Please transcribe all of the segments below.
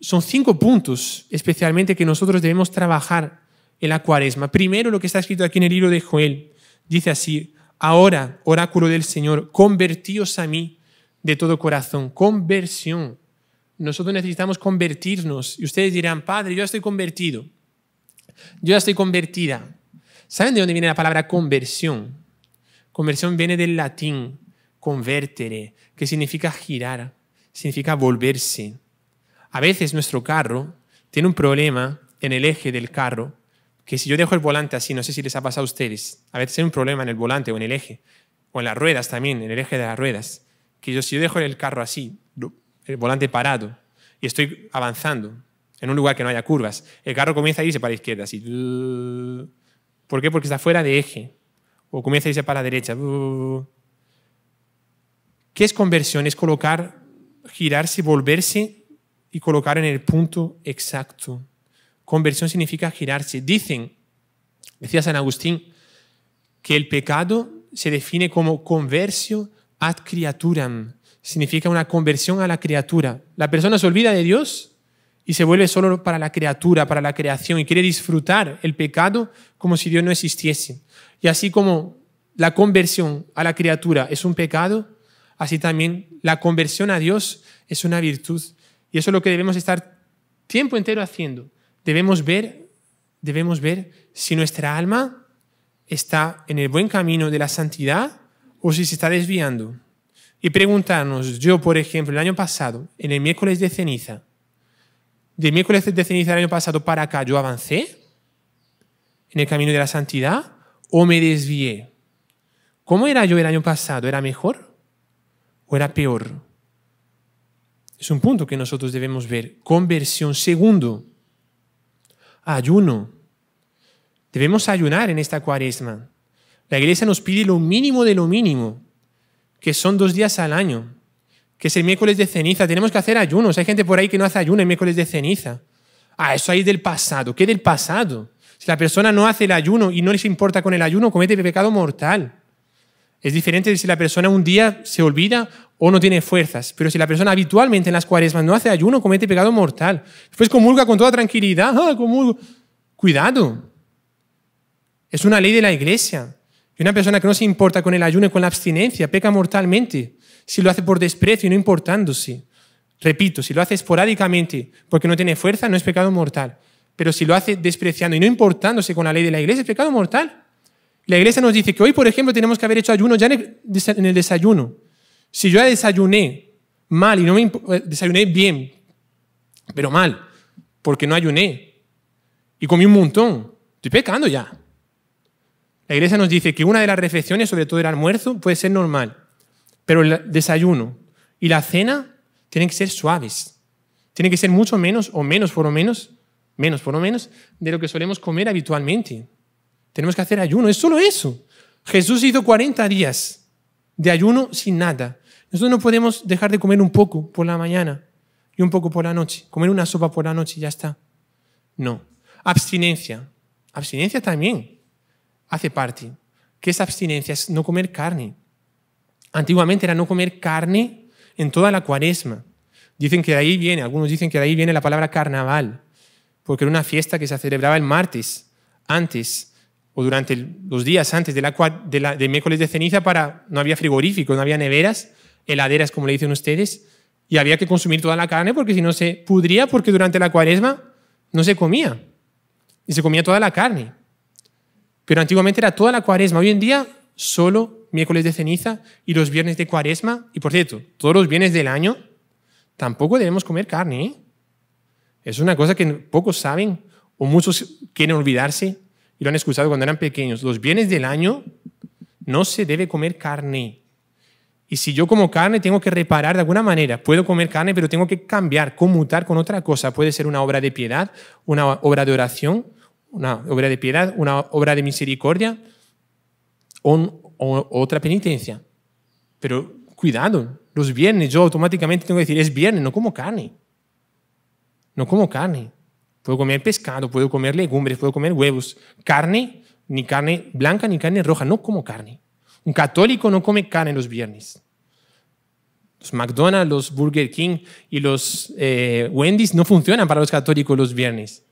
Son cinco puntos especialmente que nosotros debemos trabajar en la cuaresma. Primero lo que está escrito aquí en el libro de Joel. Dice así, ahora, oráculo del Señor, convertíos a mí de todo corazón. Conversión. Nosotros necesitamos convertirnos. Y ustedes dirán, Padre, yo estoy convertido. Yo ya estoy convertida. ¿Saben de dónde viene la palabra conversión? Conversión viene del latín convertere, que significa girar, significa volverse. A veces nuestro carro tiene un problema en el eje del carro, que si yo dejo el volante así, no sé si les ha pasado a ustedes, a veces hay un problema en el volante o en el eje, o en las ruedas también, en el eje de las ruedas, que yo si yo dejo el carro así, el volante parado, y estoy avanzando en un lugar que no haya curvas, el carro comienza a irse para la izquierda, así. ¿Por qué? Porque está fuera de eje, o comienza a irse para la derecha. ¿Qué es conversión? Es colocar, girarse, volverse y colocar en el punto exacto. Conversión significa girarse. Dicen, decía San Agustín, que el pecado se define como conversio ad criaturam. Significa una conversión a la criatura. La persona se olvida de Dios y se vuelve solo para la criatura, para la creación, y quiere disfrutar el pecado como si Dios no existiese. Y así como la conversión a la criatura es un pecado, así también la conversión a Dios es una virtud y eso es lo que debemos estar tiempo entero haciendo. Debemos ver, debemos ver si nuestra alma está en el buen camino de la santidad o si se está desviando. Y preguntarnos, yo por ejemplo, el año pasado, en el miércoles de ceniza, del miércoles de ceniza del año pasado para acá, ¿yo avancé en el camino de la santidad o me desvié? ¿Cómo era yo el año pasado? ¿Era mejor o era peor? es un punto que nosotros debemos ver. Conversión. Segundo, ayuno. Debemos ayunar en esta cuaresma. La iglesia nos pide lo mínimo de lo mínimo, que son dos días al año, que es el miércoles de ceniza. Tenemos que hacer ayunos. Hay gente por ahí que no hace ayuno el miércoles de ceniza. Ah, eso ahí es del pasado. ¿Qué del pasado? Si la persona no hace el ayuno y no les importa con el ayuno, comete pecado mortal. Es diferente de si la persona un día se olvida o no tiene fuerzas. Pero si la persona habitualmente en las cuaresmas no hace ayuno, comete pecado mortal. Después comulga con toda tranquilidad. ¡Ah, Cuidado. Es una ley de la iglesia. Y una persona que no se importa con el ayuno y con la abstinencia peca mortalmente si lo hace por desprecio y no importándose. Repito, si lo hace esporádicamente porque no tiene fuerza, no es pecado mortal. Pero si lo hace despreciando y no importándose con la ley de la iglesia, es pecado mortal. La iglesia nos dice que hoy, por ejemplo, tenemos que haber hecho ayuno ya en el desayuno si yo desayuné mal y no me eh, desayuné bien, pero mal, porque no ayuné y comí un montón, estoy pecando ya. La iglesia nos dice que una de las reflexiones, sobre todo el almuerzo, puede ser normal, pero el desayuno y la cena tienen que ser suaves. Tienen que ser mucho menos o menos por lo menos, menos por lo menos, de lo que solemos comer habitualmente. Tenemos que hacer ayuno, es solo eso. Jesús hizo 40 días de ayuno sin nada. Nosotros no podemos dejar de comer un poco por la mañana y un poco por la noche, comer una sopa por la noche y ya está. No. Abstinencia. Abstinencia también hace parte. ¿Qué es abstinencia? Es no comer carne. Antiguamente era no comer carne en toda la cuaresma. Dicen que de ahí viene, algunos dicen que de ahí viene la palabra carnaval, porque era una fiesta que se celebraba el martes, antes o durante los días antes de la, de miércoles de ceniza para no había frigoríficos, no había neveras, heladeras, como le dicen ustedes, y había que consumir toda la carne porque si no se pudría, porque durante la cuaresma no se comía, y se comía toda la carne. Pero antiguamente era toda la cuaresma, hoy en día solo miércoles de ceniza y los viernes de cuaresma, y por cierto, todos los viernes del año tampoco debemos comer carne. ¿eh? Es una cosa que pocos saben o muchos quieren olvidarse y lo han escuchado cuando eran pequeños. Los viernes del año no se debe comer carne. Y si yo como carne tengo que reparar de alguna manera, puedo comer carne, pero tengo que cambiar, conmutar con otra cosa. Puede ser una obra de piedad, una obra de oración, una obra de piedad, una obra de misericordia o, o otra penitencia. Pero cuidado, los viernes yo automáticamente tengo que decir, es viernes, no como carne. No como carne. Puedo comer pescado, puedo comer legumbres, puedo comer huevos. Carne, ni carne blanca ni carne roja, no como carne. Un católico no come carne los viernes. Los McDonald's, los Burger King y los eh, Wendy's no funcionan para los católicos los viernes.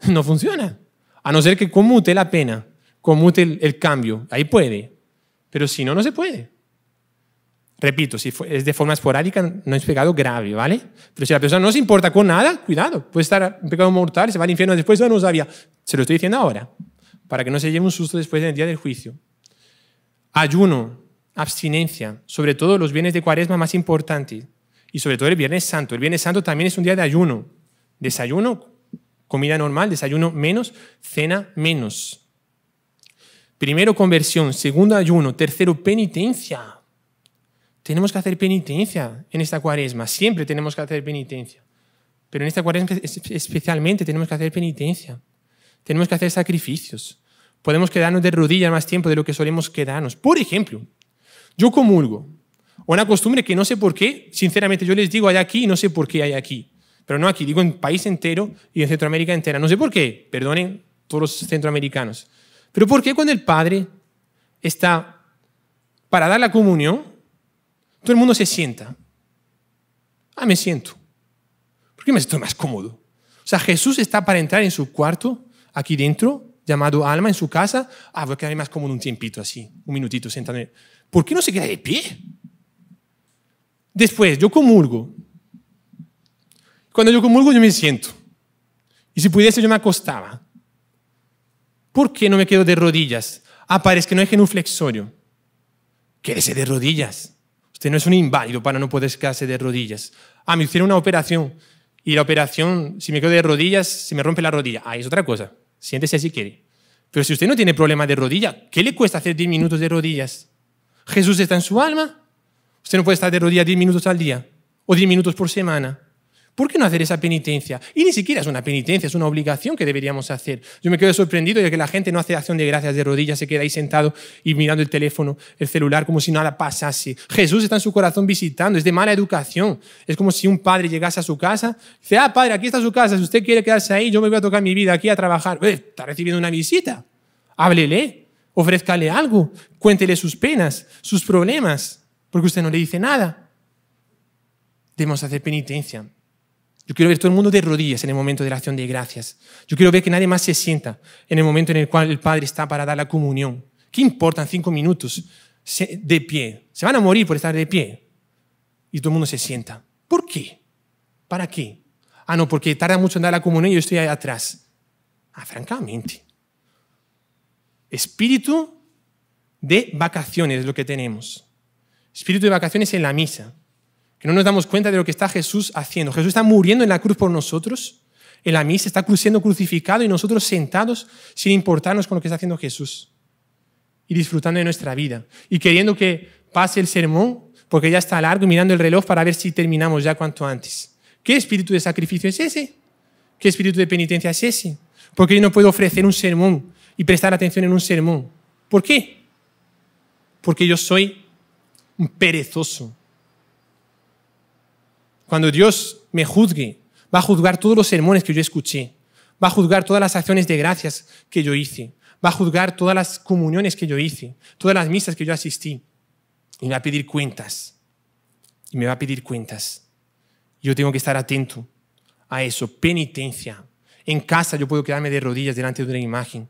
No funciona. A no ser que comute la pena, comute el, cambio. Ahí puede. Pero si no, no se puede. Repito, si es de forma esporádica, no es pecado grave, ¿vale? Pero si la persona no se importa con nada, cuidado, puede estar en pecado mortal, se va al infierno después, no sabía. Se lo estoy diciendo ahora, para que no se lleve un susto después del día del juicio ayuno, abstinencia, sobre todo los bienes de cuaresma más importantes y sobre todo el Viernes Santo. El Viernes Santo también es un día de ayuno. Desayuno, comida normal, desayuno menos, cena menos. Primero conversión, segundo ayuno, tercero penitencia. Tenemos que hacer penitencia en esta cuaresma, siempre tenemos que hacer penitencia. Pero en esta cuaresma especialmente tenemos que hacer penitencia. Tenemos que hacer sacrificios. Podemos quedarnos de rodillas más tiempo de lo que solemos quedarnos. Por ejemplo, yo comulgo. Una costumbre que no sé por qué, sinceramente yo les digo hay aquí y no sé por qué hay aquí. Pero no aquí, digo en país entero y en Centroamérica entera. No sé por qué, perdonen todos los centroamericanos. Pero ¿por qué cuando el padre está para dar la comunión, todo el mundo se sienta? Ah, me siento. ¿Por qué me siento más cómodo. O sea, Jesús está para entrar en su cuarto, aquí dentro, llamado Alma en su casa, ah, voy a quedarme más cómodo un tiempito así, un minutito sentado. ¿Por qué no se queda de pie? Después, yo comulgo. Cuando yo comulgo, yo me siento. Y si pudiese, yo me acostaba. ¿Por qué no me quedo de rodillas? Ah, parece que no hay genuflexorio. Quédese de rodillas. Usted no es un inválido para no poder quedarse de rodillas. Ah, me hicieron una operación. Y la operación, si me quedo de rodillas, se me rompe la rodilla. Ah, es otra cosa. Siéntese si quiere. Pero si usted no tiene problema de rodilla, ¿qué le cuesta hacer 10 minutos de rodillas? Jesús está en su alma. Usted no puede estar de rodillas 10 minutos al día o 10 minutos por semana. ¿Por qué no hacer esa penitencia? Y ni siquiera es una penitencia, es una obligación que deberíamos hacer. Yo me quedo sorprendido de que la gente no hace acción de gracias de rodillas, se queda ahí sentado y mirando el teléfono, el celular, como si nada pasase. Jesús está en su corazón visitando, es de mala educación. Es como si un padre llegase a su casa, dice, ah, padre, aquí está su casa, si usted quiere quedarse ahí, yo me voy a tocar mi vida aquí a trabajar. Eh, está recibiendo una visita. Háblele, ofrézcale algo, cuéntele sus penas, sus problemas, porque usted no le dice nada. Debemos hacer penitencia. Yo quiero ver todo el mundo de rodillas en el momento de la acción de gracias. Yo quiero ver que nadie más se sienta en el momento en el cual el Padre está para dar la comunión. ¿Qué importan cinco minutos de pie? Se van a morir por estar de pie. Y todo el mundo se sienta. ¿Por qué? ¿Para qué? Ah, no, porque tarda mucho en dar la comunión y yo estoy ahí atrás. Ah, francamente. Espíritu de vacaciones es lo que tenemos. Espíritu de vacaciones en la misa que no nos damos cuenta de lo que está Jesús haciendo. Jesús está muriendo en la cruz por nosotros, en la misa, está siendo crucificado y nosotros sentados sin importarnos con lo que está haciendo Jesús y disfrutando de nuestra vida y queriendo que pase el sermón porque ya está largo mirando el reloj para ver si terminamos ya cuanto antes. ¿Qué espíritu de sacrificio es ese? ¿Qué espíritu de penitencia es ese? Porque yo no puedo ofrecer un sermón y prestar atención en un sermón. ¿Por qué? Porque yo soy un perezoso. Cuando Dios me juzgue, va a juzgar todos los sermones que yo escuché, va a juzgar todas las acciones de gracias que yo hice, va a juzgar todas las comuniones que yo hice, todas las misas que yo asistí, y me va a pedir cuentas, y me va a pedir cuentas. Yo tengo que estar atento a eso, penitencia. En casa yo puedo quedarme de rodillas delante de una imagen.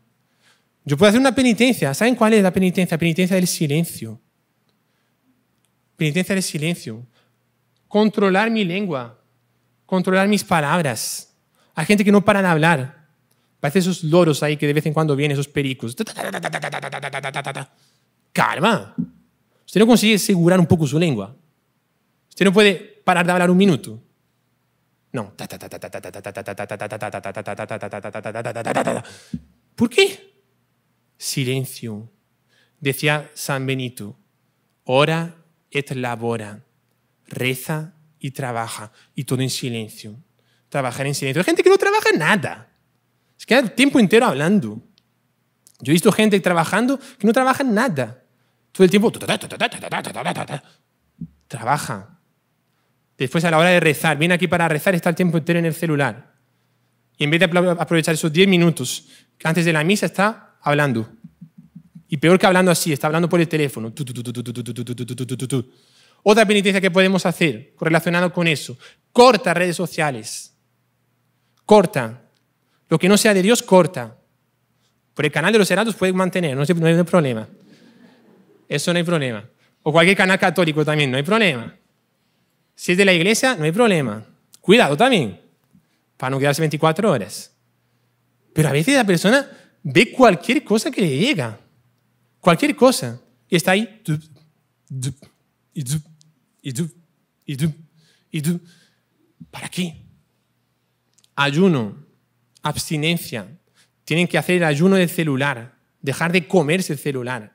Yo puedo hacer una penitencia. ¿Saben cuál es la penitencia? Penitencia del silencio. Penitencia del silencio controlar mi lengua, controlar mis palabras. Hay gente que no para de hablar. Parece esos loros ahí que de vez en cuando vienen, esos pericos. Calma. Usted no consigue asegurar un poco su lengua. Usted no puede parar de hablar un minuto. No. ¿Por qué? Silencio. Decía San Benito, ora et labora reza y trabaja, y todo en silencio. Trabajar en silencio. Hay gente que no trabaja nada. Se queda el tiempo entero hablando. Yo he visto gente trabajando que no trabaja nada. Todo el tiempo... Trabaja. Después a la hora de rezar, viene aquí para rezar, está el tiempo entero en el celular. Y en vez de aprovechar esos 10 minutos antes de la misa, está hablando. Y peor que hablando así, está hablando por el teléfono. Otra penitencia que podemos hacer relacionado con eso, corta redes sociales. Corta. Lo que no sea de Dios, corta. Por el canal de los heraldos puede mantener, no hay problema. Eso no hay problema. O cualquier canal católico también, no hay problema. Si es de la iglesia, no hay problema. Cuidado también, para no quedarse 24 horas. Pero a veces la persona ve cualquier cosa que le llega. Cualquier cosa. Y está ahí. Y ¿Y tú? ¿Y tú? ¿Para qué? Ayuno, abstinencia. Tienen que hacer el ayuno del celular, dejar de comerse el celular,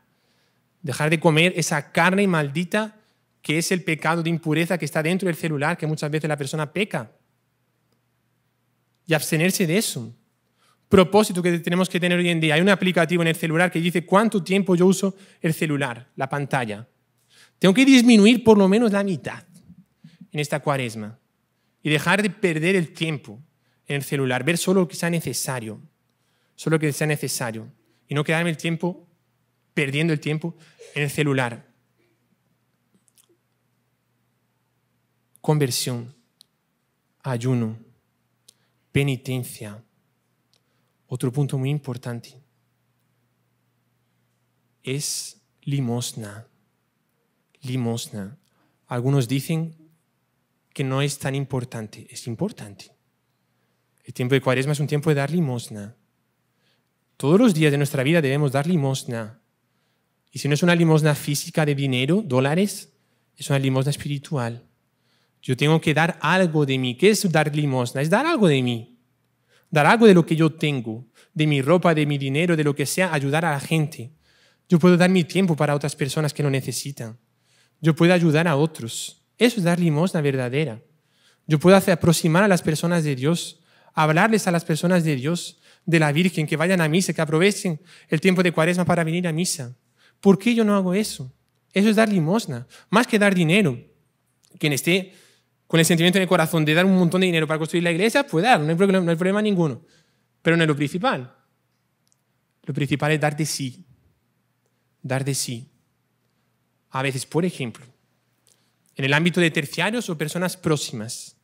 dejar de comer esa carne maldita que es el pecado de impureza que está dentro del celular, que muchas veces la persona peca. Y abstenerse de eso. Propósito que tenemos que tener hoy en día. Hay un aplicativo en el celular que dice cuánto tiempo yo uso el celular, la pantalla. Tengo que disminuir por lo menos la mitad en esta cuaresma y dejar de perder el tiempo en el celular, ver solo lo que sea necesario, solo lo que sea necesario y no quedarme el tiempo perdiendo el tiempo en el celular. Conversión, ayuno, penitencia. Otro punto muy importante es limosna limosna. Algunos dicen que no es tan importante, es importante. El tiempo de cuaresma es un tiempo de dar limosna. Todos los días de nuestra vida debemos dar limosna. Y si no es una limosna física de dinero, dólares, es una limosna espiritual. Yo tengo que dar algo de mí. ¿Qué es dar limosna? Es dar algo de mí. Dar algo de lo que yo tengo, de mi ropa, de mi dinero, de lo que sea, ayudar a la gente. Yo puedo dar mi tiempo para otras personas que lo necesitan. Yo puedo ayudar a otros. Eso es dar limosna verdadera. Yo puedo hacer aproximar a las personas de Dios, hablarles a las personas de Dios, de la Virgen, que vayan a misa, que aprovechen el tiempo de cuaresma para venir a misa. ¿Por qué yo no hago eso? Eso es dar limosna, más que dar dinero. Quien esté con el sentimiento en el corazón de dar un montón de dinero para construir la iglesia, puede dar, no no hay problema ninguno. Pero no es lo principal. Lo principal es dar de sí. Dar de sí. A veces, por ejemplo, en el ámbito de terciarios o personas próximas,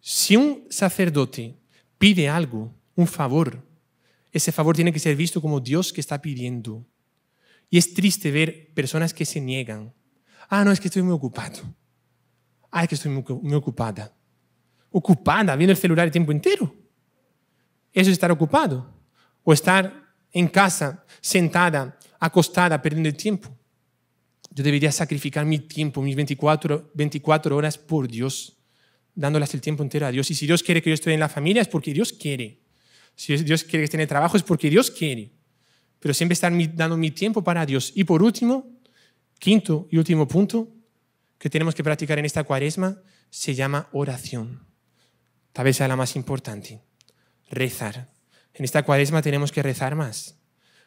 si un sacerdote pide algo, un favor, ese favor tiene que ser visto como Dios que está pidiendo. Y es triste ver personas que se niegan. Ah, no, es que estoy muy ocupado. Ah, es que estoy muy, ocupada. Ocupada, viendo el celular el tiempo entero. Eso es estar ocupado. O estar en casa, sentada, acostada, perdiendo el tiempo yo debería sacrificar mi tiempo, mis 24, 24 horas por Dios, dándolas el tiempo entero a Dios. Y si Dios quiere que yo esté en la familia es porque Dios quiere. Si Dios quiere que esté en el trabajo es porque Dios quiere. Pero siempre estar dando mi tiempo para Dios. Y por último, quinto y último punto que tenemos que practicar en esta cuaresma se llama oración. Tal vez sea la más importante. Rezar. En esta cuaresma tenemos que rezar más.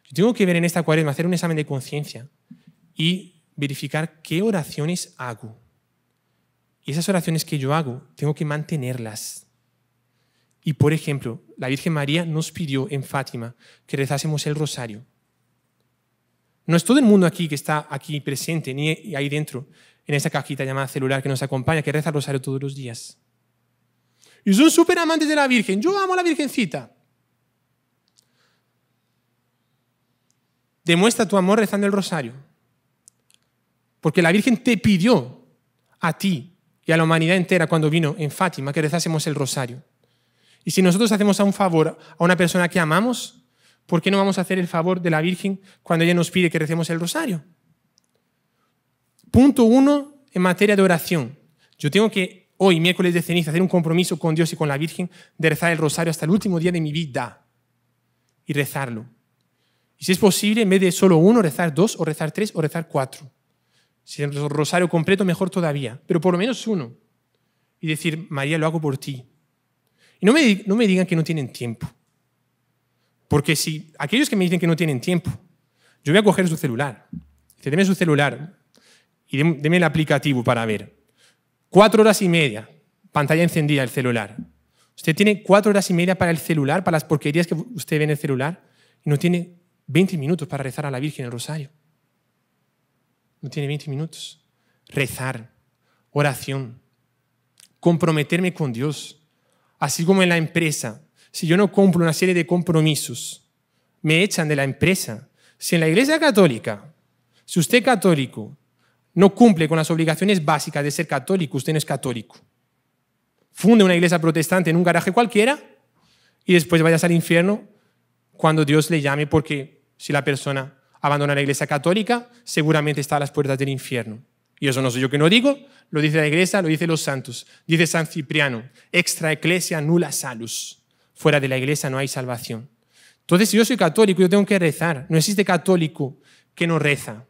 Yo tengo que ver en esta cuaresma, hacer un examen de conciencia y verificar qué oraciones hago. Y esas oraciones que yo hago, tengo que mantenerlas. Y por ejemplo, la Virgen María nos pidió en Fátima que rezásemos el rosario. No es todo el mundo aquí que está aquí presente, ni ahí dentro, en esa cajita llamada celular que nos acompaña, que reza el rosario todos los días. Y son súper amantes de la Virgen. Yo amo a la Virgencita. Demuestra tu amor rezando el rosario. Porque la Virgen te pidió a ti y a la humanidad entera cuando vino en Fátima que rezásemos el rosario. Y si nosotros hacemos un favor a una persona que amamos, ¿por qué no vamos a hacer el favor de la Virgen cuando ella nos pide que recemos el rosario? Punto uno en materia de oración. Yo tengo que hoy, miércoles de ceniza, hacer un compromiso con Dios y con la Virgen de rezar el rosario hasta el último día de mi vida y rezarlo. Y si es posible, en vez de solo uno, rezar dos o rezar tres o rezar cuatro. Si el rosario completo, mejor todavía, pero por lo menos uno. Y decir, María, lo hago por ti. Y no me, no me digan que no tienen tiempo. Porque si aquellos que me dicen que no tienen tiempo, yo voy a coger su celular. usted deme su celular y deme el aplicativo para ver. Cuatro horas y media, pantalla encendida el celular. Usted tiene cuatro horas y media para el celular, para las porquerías que usted ve en el celular, y no tiene 20 minutos para rezar a la Virgen el rosario no tiene 20 minutos. Rezar, oración, comprometerme con Dios, así como en la empresa. Si yo no cumplo una serie de compromisos, me echan de la empresa. Si en la Iglesia Católica, si usted es católico no cumple con las obligaciones básicas de ser católico, usted no es católico. Funde una iglesia protestante en un garaje cualquiera y después vayas al infierno cuando Dios le llame porque si la persona abandonar la Iglesia Católica, seguramente está a las puertas del infierno. Y eso no soy yo que no digo, lo dice la Iglesia, lo dicen los santos. Dice San Cipriano, extra ecclesia nula salus. Fuera de la Iglesia no hay salvación. Entonces, si yo soy católico, yo tengo que rezar. No existe católico que no reza.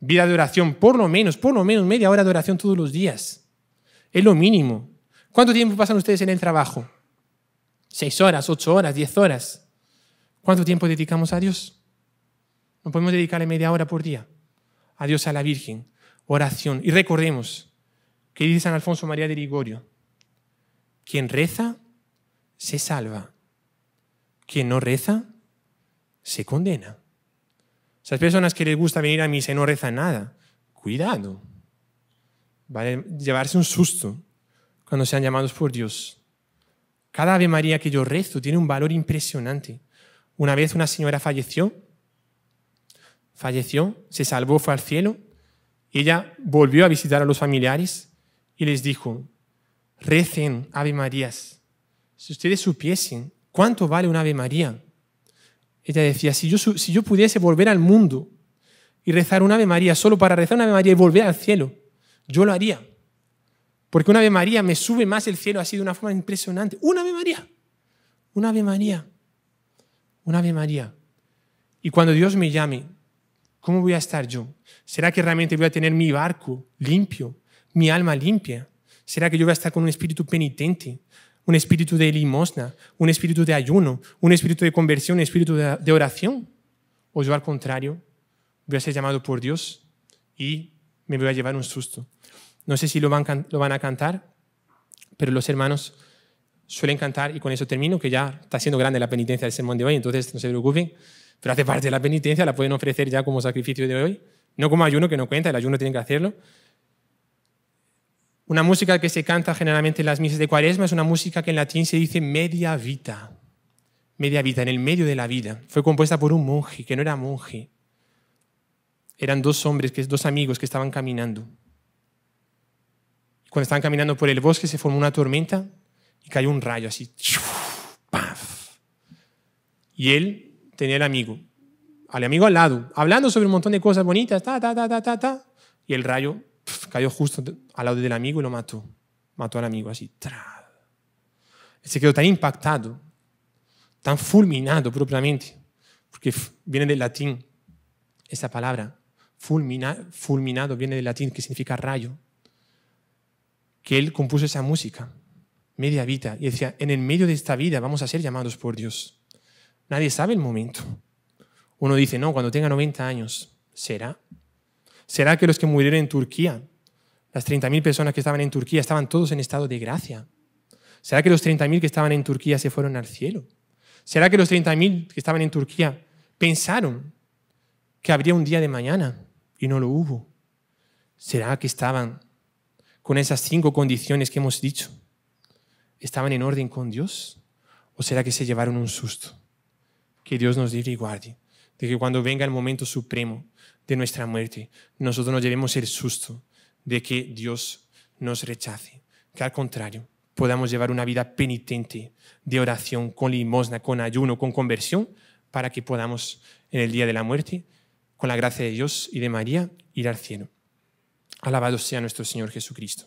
Vida de oración, por lo menos, por lo menos media hora de oración todos los días. Es lo mínimo. ¿Cuánto tiempo pasan ustedes en el trabajo? ¿Seis horas, ocho horas, diez horas? ¿Cuánto tiempo dedicamos a Dios? No podemos dedicarle media hora por día a Dios, a la Virgen, oración. Y recordemos que dice San Alfonso María de Ligorio, quien reza, se salva. Quien no reza, se condena. Esas personas que les gusta venir a misa y no rezan nada, cuidado. Va a llevarse un susto cuando sean llamados por Dios. Cada Ave María que yo rezo tiene un valor impresionante. Una vez una señora falleció falleció, se salvó, fue al cielo. Ella volvió a visitar a los familiares y les dijo, recen Ave Marías. Si ustedes supiesen cuánto vale una Ave María. Ella decía, si yo, si yo pudiese volver al mundo y rezar una Ave María, solo para rezar una Ave María y volver al cielo, yo lo haría. Porque una Ave María me sube más el cielo así de una forma impresionante. Una Ave María. Una Ave María. Una Ave María. Y cuando Dios me llame, ¿Cómo voy a estar yo? ¿Será que realmente voy a tener mi barco limpio, mi alma limpia? ¿Será que yo voy a estar con un espíritu penitente, un espíritu de limosna, un espíritu de ayuno, un espíritu de conversión, un espíritu de oración? ¿O yo al contrario voy a ser llamado por Dios y me voy a llevar un susto? No sé si lo van, lo van a cantar, pero los hermanos suelen cantar, y con eso termino, que ya está siendo grande la penitencia del sermón de hoy, entonces no se preocupen pero hace parte de la penitencia, la pueden ofrecer ya como sacrificio de hoy, no como ayuno que no cuenta, el ayuno tienen que hacerlo. Una música que se canta generalmente en las misas de cuaresma es una música que en latín se dice media vita, media vita, en el medio de la vida. Fue compuesta por un monje que no era monje. Eran dos hombres, dos amigos que estaban caminando. Cuando estaban caminando por el bosque se formó una tormenta y cayó un rayo así. Y él tenía el amigo, al amigo al lado, hablando sobre un montón de cosas bonitas, ta, ta, ta, ta, ta, ta. Y el rayo cayó justo al lado del amigo y lo mató. Mató al amigo así. Se quedó tan impactado, tan fulminado propiamente, porque viene del latín esa palabra. Fulmina, fulminado viene del latín que significa rayo. Que él compuso esa música, media vida, y decía, en el medio de esta vida vamos a ser llamados por Dios Nadie sabe el momento. Uno dice, no, cuando tenga 90 años, ¿será? ¿Será que los que murieron en Turquía, las 30.000 personas que estaban en Turquía, estaban todos en estado de gracia? ¿Será que los 30.000 que estaban en Turquía se fueron al cielo? ¿Será que los 30.000 que estaban en Turquía pensaron que habría un día de mañana y no lo hubo? ¿Será que estaban con esas cinco condiciones que hemos dicho? ¿Estaban en orden con Dios? ¿O será que se llevaron un susto? que Dios nos libre y guarde, de que cuando venga el momento supremo de nuestra muerte, nosotros no llevemos el susto de que Dios nos rechace, que al contrario, podamos llevar una vida penitente de oración, con limosna, con ayuno, con conversión, para que podamos en el día de la muerte, con la gracia de Dios y de María, ir al cielo. Alabado sea nuestro Señor Jesucristo.